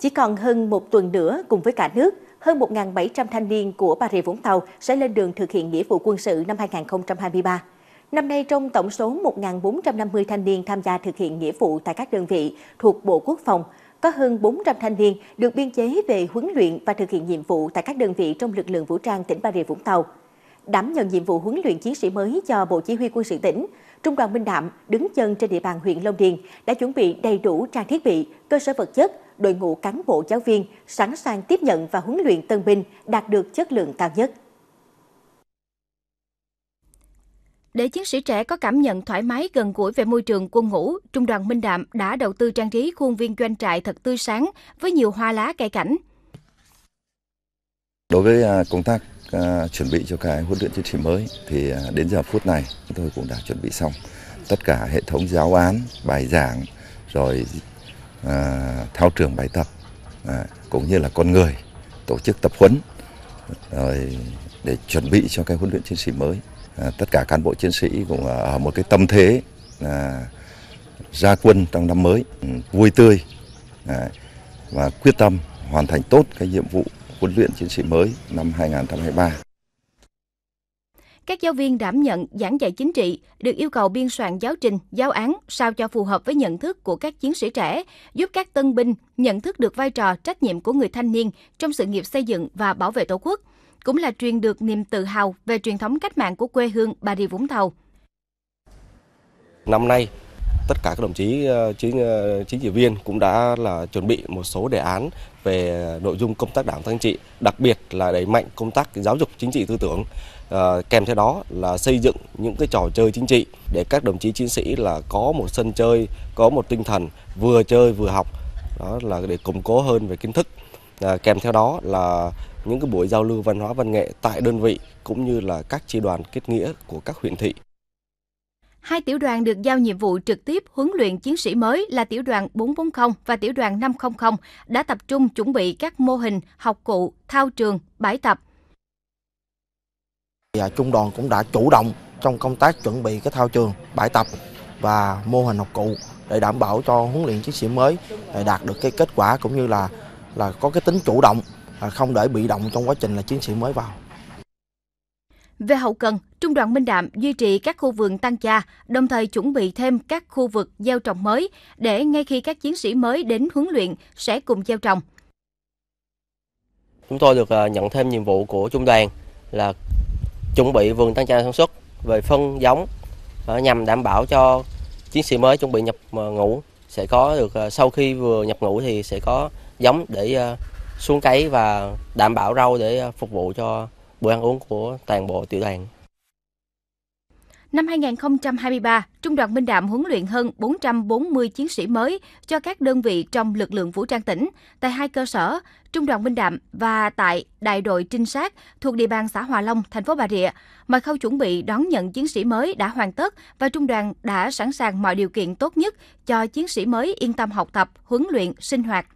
Chỉ còn hơn một tuần nữa, cùng với cả nước, hơn 1.700 thanh niên của Bà Rịa Vũng Tàu sẽ lên đường thực hiện nghĩa vụ quân sự năm 2023. Năm nay, trong tổng số 1.450 thanh niên tham gia thực hiện nghĩa vụ tại các đơn vị thuộc Bộ Quốc phòng, có hơn 400 thanh niên được biên chế về huấn luyện và thực hiện nhiệm vụ tại các đơn vị trong lực lượng vũ trang tỉnh Bà Rịa Vũng Tàu đảm nhận nhiệm vụ huấn luyện chiến sĩ mới cho Bộ Chỉ huy quân sự tỉnh, Trung đoàn Minh Đạm đứng chân trên địa bàn huyện Long Điền đã chuẩn bị đầy đủ trang thiết bị, cơ sở vật chất, đội ngũ cán bộ giáo viên sẵn sàng tiếp nhận và huấn luyện tân binh đạt được chất lượng cao nhất. Để chiến sĩ trẻ có cảm nhận thoải mái gần gũi về môi trường quân ngũ, Trung đoàn Minh Đạm đã đầu tư trang trí khuôn viên doanh trại thật tươi sáng với nhiều hoa lá cây cảnh. Đối với à, công tác À, chuẩn bị cho cái huấn luyện chiến sĩ mới thì à, đến giờ phút này chúng tôi cũng đã chuẩn bị xong tất cả hệ thống giáo án, bài giảng rồi uh, thao trường bài tập uh, cũng như là con người tổ chức tập huấn rồi để chuẩn bị cho cái huấn luyện chiến sĩ mới. Uh, tất cả cán bộ chiến sĩ cũng ở một cái tâm thế là ra quân trong năm mới ừ, vui tươi uh, và quyết tâm hoàn thành tốt cái nhiệm vụ huấn luyện chiến sĩ mới năm 2023. Các giáo viên đảm nhận giảng dạy chính trị được yêu cầu biên soạn giáo trình, giáo án sao cho phù hợp với nhận thức của các chiến sĩ trẻ, giúp các tân binh nhận thức được vai trò, trách nhiệm của người thanh niên trong sự nghiệp xây dựng và bảo vệ Tổ quốc, cũng là truyền được niềm tự hào về truyền thống cách mạng của quê hương Bà Rịa Vũng Tàu. Năm nay, tất cả các đồng chí ờ, chính ờ, chính trị viên cũng đã là chuẩn bị một số đề án về nội dung công tác đảng thanh trị, đặc biệt là đẩy mạnh công tác giáo dục chính trị tư tưởng. À, kèm theo đó là xây dựng những cái trò chơi chính trị để các đồng chí chiến sĩ là có một sân chơi, có một tinh thần vừa chơi vừa học. Đó là để củng cố hơn về kiến thức. À, kèm theo đó là những cái buổi giao lưu văn hóa văn nghệ tại đơn vị cũng như là các chi đoàn kết nghĩa của các huyện thị. Hai tiểu đoàn được giao nhiệm vụ trực tiếp huấn luyện chiến sĩ mới là tiểu đoàn 440 và tiểu đoàn 500 đã tập trung chuẩn bị các mô hình, học cụ, thao trường, bãi tập. Và trung đoàn cũng đã chủ động trong công tác chuẩn bị cái thao trường, bãi tập và mô hình học cụ để đảm bảo cho huấn luyện chiến sĩ mới đạt được cái kết quả cũng như là là có cái tính chủ động không để bị động trong quá trình là chiến sĩ mới vào. Về hậu cần, Trung đoàn Minh Đạm duy trì các khu vườn tăng gia, đồng thời chuẩn bị thêm các khu vực gieo trồng mới để ngay khi các chiến sĩ mới đến huấn luyện sẽ cùng gieo trồng. Chúng tôi được à, nhận thêm nhiệm vụ của trung đoàn là chuẩn bị vườn tăng gia sản xuất về phân giống à, nhằm đảm bảo cho chiến sĩ mới chuẩn bị nhập à, ngũ sẽ có được sau khi vừa nhập ngũ thì sẽ có giống để xuống cấy và đảm bảo rau để phục vụ cho bữa ăn uống của toàn bộ tiểu đoàn. Năm 2023, Trung đoàn Minh Đạm huấn luyện hơn 440 chiến sĩ mới cho các đơn vị trong lực lượng vũ trang tỉnh tại hai cơ sở, Trung đoàn Minh Đạm và tại đại đội trinh sát thuộc địa bàn xã Hòa Long, thành phố Bà Rịa. Mọi khâu chuẩn bị đón nhận chiến sĩ mới đã hoàn tất và trung đoàn đã sẵn sàng mọi điều kiện tốt nhất cho chiến sĩ mới yên tâm học tập, huấn luyện, sinh hoạt